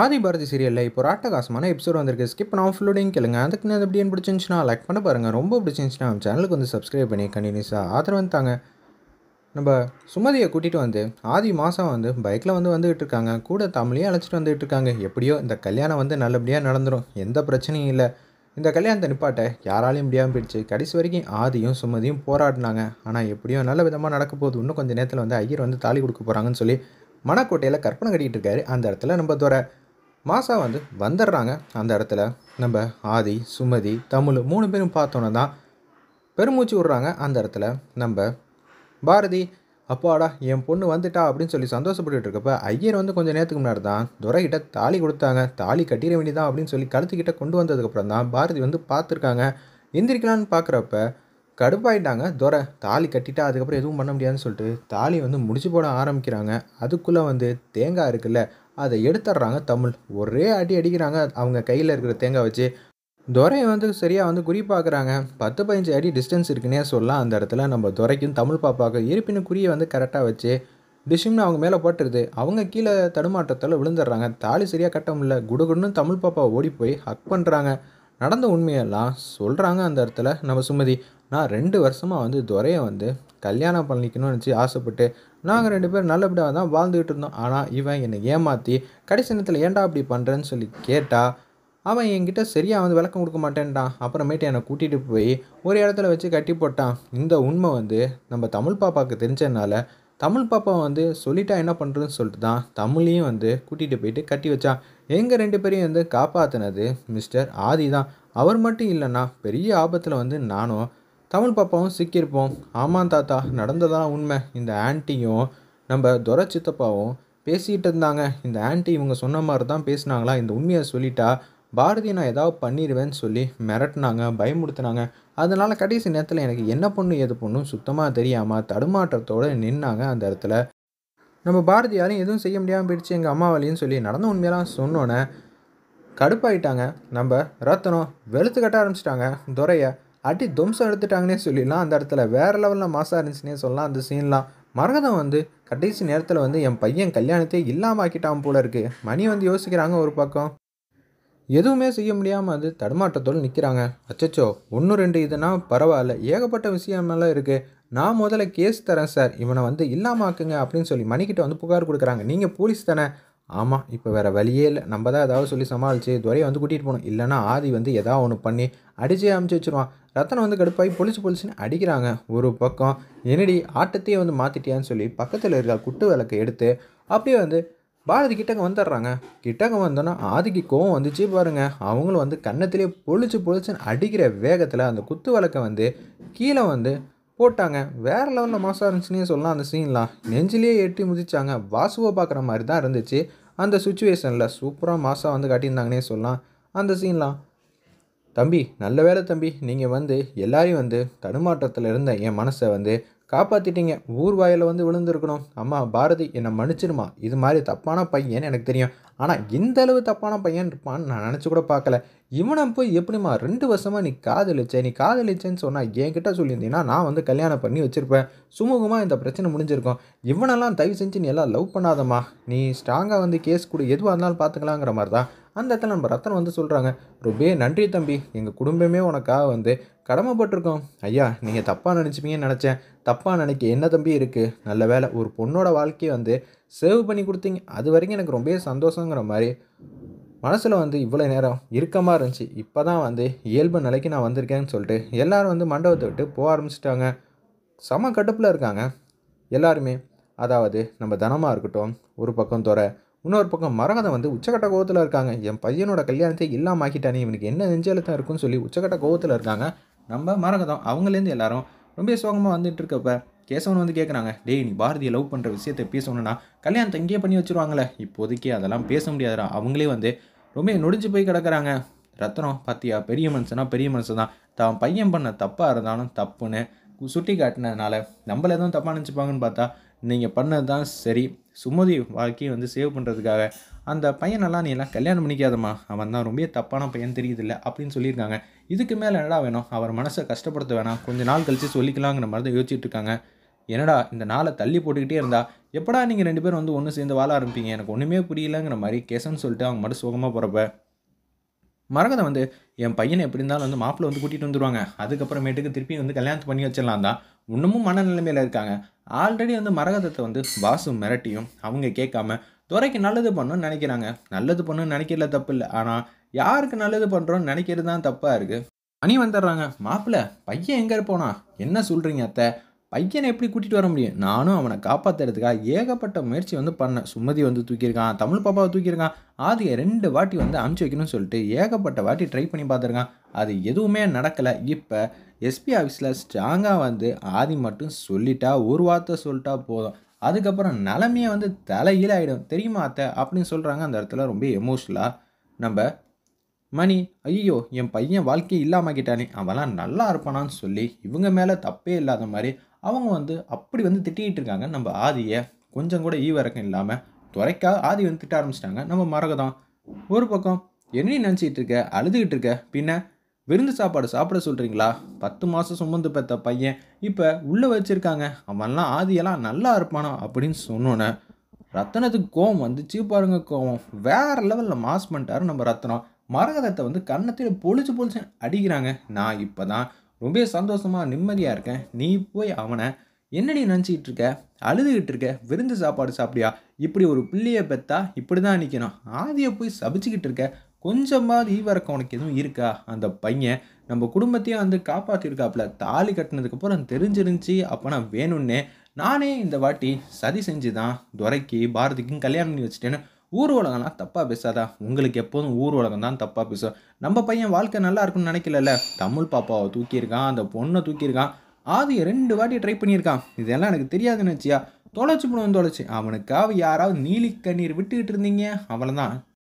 ஆதி பாரதி சீரியலில் இப்போ ராட்டகாசமான எபிசோட் வந்திருக்கு ஸ்கிப் நான் லோடிங் கேளுங்க அதுக்கு நான் எப்படி பிடிச்சிருந்துச்சுன்னா லைக் பண்ண பாருங்கள் ரொம்ப பிடிச்சிருந்துச்சுன்னா நம்ம சேனலுக்கு வந்து சப்ஸ்கிரைப் பண்ணி கண்டினியூஸாக ஆதரவு தாங்க நம்ம சுமதியை கூட்டிகிட்டு வந்து ஆதி மாதம் வந்து பைக்கில் வந்து வந்துகிட்டு இருக்காங்க கூட தமிழையும் அழைச்சிட்டு வந்துகிட்டு இருக்காங்க எப்படியோ இந்த கல்யாணம் வந்து நல்லபடியாக நடந்துடும் எந்த பிரச்சனையும் இல்லை இந்த கல்யாணத்தை நிப்பாட்டை யாராலையும் முடியாமல் போயிடுச்சு கடைசி வரைக்கும் ஆதியும் சுமதியும் போராடினாங்க ஆனால் எப்படியோ நல்ல விதமாக நடக்க போகுது இன்னும் கொஞ்சம் நேரத்தில் வந்து ஐயர் வந்து தாலி கொடுக்க போகிறாங்கன்னு சொல்லி மணக்கோட்டையில் கற்பனை கட்டிகிட்டு இருக்காரு அந்த இடத்துல நம்ம துறை மாசா வந்து வந்துடுறாங்க அந்த இடத்துல நம்ம ஆதி சுமதி தமிழ் மூணு பேரும் பார்த்தோன்னே தான் பெருமூச்சு விடுறாங்க அந்த இடத்துல நம்ம பாரதி அப்பாடா என் பொண்ணு வந்துட்டா அப்படின்னு சொல்லி சந்தோஷப்பட்டு இருக்கப்ப ஐயர் வந்து கொஞ்சம் நேரத்துக்கு முன்னாடி தான் துறைகிட்ட தாலி கொடுத்தாங்க தாலி கட்டிட வேண்டியதான் அப்படின்னு சொல்லி கழுத்துக்கிட்ட கொண்டு வந்ததுக்கப்புறம் தான் பாரதி வந்து பார்த்துருக்காங்க எந்திரிக்கலான்னு பார்க்குறப்ப கடுப்பாயிட்டாங்க துரை தாலி கட்டிட்டா அதுக்கப்புறம் எதுவும் பண்ண முடியாதுன்னு சொல்லிட்டு தாலி வந்து முடிச்சு போட ஆரம்பிக்கிறாங்க அதுக்குள்ளே வந்து தேங்காய் இருக்குல்ல அதை எடுத்துடுறாங்க தமிழ் ஒரே அடி அடிக்கிறாங்க அவங்க கையில் இருக்கிற தேங்காய் வச்சு துரையை வந்து சரியாக வந்து குறி பார்க்குறாங்க பத்து பதினஞ்சு அடி டிஸ்டன்ஸ் இருக்குன்னே சொல்லலாம் அந்த இடத்துல நம்ம துரைக்கும் தமிழ் பாப்பாவுக்கு இருப்பினும் குறியை வந்து கரெக்டாக வச்சு டிஷிம்னு அவங்க மேலே போட்டுருது அவங்க கீழே தடுமாற்றத்தில் விழுந்துடுறாங்க தாலி சரியாக கட்ட முடியல குடுகுடுன்னு தமிழ் பாப்பா ஓடி போய் ஹக் பண்ணுறாங்க நடந்த உண்மையெல்லாம் சொல்கிறாங்க அந்த இடத்துல நம்ம சுமதி நான் ரெண்டு வருஷமாக வந்து துறையை வந்து கல்யாணம் பண்ணிக்கணும்னு நினச்சி ஆசைப்பட்டு நாங்கள் ரெண்டு பேரும் நல்லபடியாக தான் வாழ்ந்துக்கிட்டு இருந்தோம் ஆனால் இவன் என்னை ஏமாற்றி கடைசி நேரத்தில் ஏன்டா அப்படி பண்ணுறேன்னு சொல்லி கேட்டால் அவன் என்கிட்ட சரியாக வந்து விளக்கம் கொடுக்க மாட்டேன்டான் அப்புறமேட்டு என்னை கூட்டிகிட்டு போய் ஒரு இடத்துல வச்சு கட்டி போட்டான் இந்த உண்மை வந்து நம்ம தமிழ் பாப்பாவுக்கு தெரிஞ்சதுனால தமிழ் பாப்பா வந்து சொல்லிட்டா என்ன பண்ணுறதுன்னு சொல்லிட்டு தான் தமிழையும் வந்து கூட்டிகிட்டு போயிட்டு கட்டி வச்சான் எங்கள் ரெண்டு பேரையும் வந்து காப்பாற்றினது மிஸ்டர் ஆதி தான் அவர் மட்டும் இல்லைன்னா பெரிய ஆபத்தில் வந்து நானும் தமிழ் பாப்பாவும் சிக்கியிருப்போம் ஆமாம் தாத்தா நடந்ததான் உண்மை இந்த ஆன்ட்டியும் நம்ம துர சித்தப்பாவும் பேசிகிட்டு இருந்தாங்க இந்த ஆன்ட்டி இவங்க சொன்ன மாதிரி தான் பேசினாங்களா இந்த உண்மையை சொல்லிட்டா பாரதி நான் ஏதாவது பண்ணிடுவேன்னு சொல்லி மிரட்டினாங்க பயமுடுத்துனாங்க அதனால் கடைசி நேரத்தில் எனக்கு என்ன பொண்ணு எது பொண்ணும் சுத்தமாக தெரியாமல் தடுமாற்றத்தோடு நின்னாங்க அந்த இடத்துல நம்ம பாரதி யாரையும் எதுவும் செய்ய முடியாமல் போயிடுச்சு எங்கள் அம்மாவாலேன்னு சொல்லி நடந்த உண்மையெல்லாம் சொன்னோன்னே கடுப்பாயிட்டாங்க நம்ம ரத்தனம் வெளுத்து கட்ட ஆரம்பிச்சிட்டாங்க துரையை அடி தும்சம் எடுத்துட்டாங்கன்னே சொல்லிடலாம் அந்த இடத்துல வேறு லெவலில் மாசாக இருந்துச்சுன்னே சொல்லலாம் அந்த சீன்லாம் மரகதம் வந்து கடைசி நேரத்தில் வந்து என் பையன் கல்யாணத்தை இல்லாமல் ஆக்கிட்டான் போல இருக்குது மணி வந்து யோசிக்கிறாங்க ஒரு பக்கம் எதுவுமே செய்ய முடியாமல் அது தடுமாற்றத்தோடு நிற்கிறாங்க அச்சச்சோ ஒன்று ரெண்டு இதுனா பரவாயில்ல ஏகப்பட்ட விஷயமெல்லாம் இருக்குது நான் முதல்ல கேஸ் தரேன் சார் இவனை வந்து இல்லாமல் ஆக்குங்க அப்படின்னு சொல்லி மணிக்கிட்ட வந்து புகார் கொடுக்குறாங்க நீங்கள் போலீஸ் தானே ஆமாம் இப்போ வேறு வழியே இல்லை நம்ம தான் ஏதாவது சொல்லி சமாளித்து துறையை வந்து கூட்டிகிட்டு போகணும் இல்லைனா ஆதி வந்து எதாவது ஒன்று பண்ணி அடிச்சே அமுச்சு வச்சுருவான் ரத்தனை வந்து கடுப்பாகி பொழிச்சு பொழிச்சுன்னு அடிக்கிறாங்க ஒரு பக்கம் என்னடி ஆட்டத்தையே வந்து மாற்றிட்டியான்னு சொல்லி பக்கத்தில் இருக்கிற குட்டு விளக்கு எடுத்து அப்படியே வந்து பாரதி கிட்டங்க வந்துடுறாங்க கிட்டங்க வந்தோன்னா ஆதிக்கு கோவம் வந்துச்சு பாருங்க அவங்களும் வந்து கன்னத்திலே பொழிச்சு பொழிச்சுன்னு அடிக்கிற வேகத்தில் அந்த குத்து விளக்கை வந்து கீழே வந்து போட்டாங்க வேறு லெவலில் மாசாக இருந்துச்சுன்னே சொல்லலாம் அந்த சீன்லாம் நெஞ்சிலேயே எட்டி முதிச்சாங்க வாசுவை பார்க்குற மாதிரி தான் இருந்துச்சு அந்த சுச்சுவேஷனில் சூப்பராக மாசாக வந்து காட்டியிருந்தாங்கன்னே சொல்லலாம் அந்த சீன்லாம் தம்பி நல்ல வேலை தம்பி நீங்கள் வந்து எல்லாரையும் வந்து தடுமாற்றத்தில் இருந்த என் மனசை வந்து காப்பாற்றிட்டீங்க ஊர் வாயில் வந்து விழுந்திருக்கணும் அம்மா பாரதி என்னை மன்னிச்சிருமா இது மாதிரி தப்பான பையன் எனக்கு தெரியும் ஆனால் இந்த அளவு தப்பான பையன் இருப்பான்னு நான் நினச்சி கூட பார்க்கல இவனை போய் எப்படிம்மா ரெண்டு வருஷமாக நீ காதலிச்ச நீ காதலிச்சேன்னு சொன்னால் என்கிட்ட சொல்லியிருந்தீங்கன்னா நான் வந்து கல்யாணம் பண்ணி வச்சுருப்பேன் சுமூகமாக இந்த பிரச்சனை முடிஞ்சிருக்கும் இவனெல்லாம் தயவு செஞ்சு நீ எல்லாம் லவ் பண்ணாதம்மா நீ ஸ்ட்ராங்காக வந்து கேஸ் கொடு எதுவாக இருந்தாலும் பார்த்துக்கலாங்கிற மாதிரி தான் அந்த இடத்துல நம்ம ரத்தன் வந்து சொல்கிறாங்க ரொம்பவே நன்றி தம்பி எங்கள் குடும்பமே உனக்காக வந்து கடமைப்பட்டிருக்கோம் ஐயா நீங்கள் தப்பாக நினச்சிப்பீங்கன்னு நினச்சேன் தப்பாக நினைக்க என்ன தம்பி இருக்குது நல்ல வேலை ஒரு பொண்ணோட வாழ்க்கையை வந்து சேவ் பண்ணி கொடுத்தீங்க அது வரைக்கும் எனக்கு ரொம்பவே சந்தோஷங்கிற மாதிரி மனசில் வந்து இவ்வளோ நேரம் இறுக்கமாக இருந்துச்சு இப்போ தான் வந்து இயல்பு நிலைக்கு நான் வந்திருக்கேன்னு சொல்லிட்டு எல்லோரும் வந்து மண்டபத்தை விட்டு போக ஆரம்பிச்சிட்டாங்க சம கடுப்பில் இருக்காங்க எல்லாருமே அதாவது நம்ம தனமாக இருக்கட்டும் ஒரு பக்கம் துறை இன்னொரு பக்கம் மரகதம் வந்து உச்சக்கட்ட கோவத்தில் இருக்காங்க என் பையனோட கல்யாணத்தை இல்லாமல் ஆக்கிட்டானே இவனுக்கு என்ன நெஞ்சலத்தான் இருக்குன்னு சொல்லி உச்சக்கட்ட கோவத்தில் இருக்காங்க நம்ம மரகதம் அவங்கலேருந்து எல்லாரும் ரொம்ப சோகமாக வந்துட்டு இருக்கப்ப கேசவன் வந்து கேட்குறாங்க டேய் நீ பாரதியை லவ் பண்ணுற விஷயத்தை பேசணும்னா கல்யாணத்தை தங்கியே பண்ணி வச்சுருவாங்களே இப்போதைக்கு அதெல்லாம் பேச முடியாதுடா அவங்களே வந்து ரொம்ப நொடிஞ்சு போய் கிடக்குறாங்க ரத்னம் பார்த்தியா பெரிய மனுஷனா பெரிய மனுஷன் தான் தான் பையன் பண்ண தப்பாக இருந்தாலும் தப்புன்னு சுட்டி காட்டினதுனால நம்மள எதுவும் தப்பாக நினச்சிப்பாங்கன்னு பார்த்தா நீங்கள் பண்ணது தான் சரி சுமதி வாழ்க்கையை வந்து சேவ் பண்ணுறதுக்காக அந்த பையனெல்லாம் நீ எல்லாம் கல்யாணம் பண்ணிக்காதம்மா அவன் தான் ரொம்ப தப்பான பையன் தெரியுதில்ல அப்படின்னு சொல்லியிருக்காங்க இதுக்கு மேலே என்னடா வேணும் அவர் மனசை கஷ்டப்படுத்த வேணாம் கொஞ்சம் நாள் கழித்து சொல்லிக்கலாங்கிற மாதிரி தான் யோசிச்சுட்டு இருக்காங்க என்னடா இந்த நாளை தள்ளி போட்டுக்கிட்டே இருந்தா எப்படா நீங்கள் ரெண்டு பேரும் வந்து ஒன்று சேர்ந்து வாழ ஆரம்பிப்பீங்க எனக்கு ஒன்றுமே புரியலங்கிற மாதிரி கேசன்னு சொல்லிட்டு அவங்க மட்டும் சோகமாக போகிறப்ப மரகதை வந்து என் பையனை எப்படி இருந்தாலும் வந்து மாப்பிள்ளை வந்து கூட்டிகிட்டு வந்துடுவாங்க அதுக்கப்புறமேட்டுக்கு திருப்பி வந்து கல்யாணத்து பண்ணி வச்சிடலாம் தான் இன்னமும் மனநிலைமையில் இருக்காங்க ஆல்ரெடி வந்து மரகதத்தை வந்து வாசும் மிரட்டியும் அவங்க கேட்காம துறைக்கு நல்லது பண்ணணும்னு நினைக்கிறாங்க நல்லது பண்ணணும்னு நினைக்கல தப்பு இல்லை ஆனால் யாருக்கு நல்லது பண்ணுறோன்னு நினைக்கிறது தான் தப்பாக இருக்குது மணி வந்துடுறாங்க மாப்பிள்ளை பையன் எங்கே இருப்போனா என்ன சொல்கிறீங்க அத்தை பையனை எப்படி கூட்டிகிட்டு வர முடியும் நானும் அவனை காப்பாற்றுறதுக்காக ஏகப்பட்ட முயற்சி வந்து பண்ணேன் சுமதி வந்து தூக்கியிருக்கான் தமிழ் பாப்பாவை தூக்கியிருக்கான் ஆதியை ரெண்டு வாட்டி வந்து அமுச்சு வைக்கணும்னு சொல்லிட்டு ஏகப்பட்ட வாட்டி ட்ரை பண்ணி பார்த்துருக்கான் அது எதுவுமே நடக்கலை இப்போ எஸ்பி ஆஃபீஸில் ஸ்ட்ராங்காக வந்து ஆதி மட்டும் சொல்லிட்டா ஒரு வார்த்தை சொல்லிட்டா போதும் அதுக்கப்புறம் நிலமையே வந்து தலையில் ஆகிடும் தெரியுமா அத்தை அப்படின்னு சொல்கிறாங்க அந்த இடத்துல ரொம்ப எமோஷ்னலாக நம்ம மணி ஐயோ என் பையன் வாழ்க்கையை இல்லாமல் கிட்டானே அவெல்லாம் நல்லா இருப்பானான்னு சொல்லி இவங்க மேலே தப்பே இல்லாத மாதிரி அவங்க வந்து அப்படி வந்து திட்டிகிட்டு இருக்காங்க நம்ம ஆதியை கொஞ்சம் கூட ஈவிறக்கம் இல்லாமல் துறைக்கா ஆதி வந்து திட்ட ஆரம்பிச்சிட்டாங்க நம்ம மரகதம் ஒரு பக்கம் என்ன நினச்சிக்கிட்டு இருக்க அழுதுகிட்டு இருக்க பின்ன விருந்து சாப்பாடு சாப்பிட சொல்கிறீங்களா பத்து மாதம் சுமந்து பெற்ற பையன் இப்போ உள்ளே வச்சுருக்காங்க அவன்லாம் ஆதியெல்லாம் நல்லா இருப்பானா அப்படின்னு சொன்னோன்னே ரத்தனத்துக்கு கோவம் வந்துச்சு பாருங்க கோவம் வேறு லெவலில் மாஸ் பண்ணிட்டாரு நம்ம ரத்தனம் மரகதத்தை வந்து கன்னத்தில் பொழிச்சு பொழிச்சு அடிக்கிறாங்க நான் இப்போ தான் ரொம்ப சந்தோஷமாக நிம்மதியாக இருக்கேன் நீ போய் அவனை என்னடி நினச்சிக்கிட்டு இருக்க அழுதுகிட்டு இருக்க விருந்து சாப்பாடு சாப்பிடியா இப்படி ஒரு பிள்ளையை பெற்றா இப்படி தான் நிற்கணும் ஆதியை போய் சபிச்சுக்கிட்டு இருக்க கொஞ்சமாவது ஈவரக்கம் உனக்கு எதுவும் இருக்கா அந்த பையன் நம்ம குடும்பத்தையும் வந்து காப்பாற்றிருக்காப்புல தாலி கட்டினதுக்கப்புறம் தெரிஞ்சிருந்துச்சி அப்போ நான் வேணும்னே நானே இந்த வாட்டி சதி செஞ்சு தான் துரைக்கு பாரதிக்கும் கல்யாணம் பண்ணி வச்சுட்டேன்னு ஊர் தப்பாக பேசாதா உங்களுக்கு எப்போதும் ஊர் உலகம் தான் தப்பாக பேசும் நம்ம பையன் வாழ்க்கை நல்லா இருக்குன்னு நினைக்கலல்ல தமிழ் பாப்பாவை தூக்கியிருக்கான் அந்த பொண்ணை தூக்கியிருக்கான் ஆதி ரெண்டு வாட்டி ட்ரை பண்ணியிருக்கான் இதெல்லாம் எனக்கு தெரியாதுன்னு வச்சியா தொலைச்சி போடுவோம் தொலைச்சி அவனுக்காக யாராவது நீலி கண்ணீர் விட்டுக்கிட்டு இருந்தீங்க அவ்வளோதான்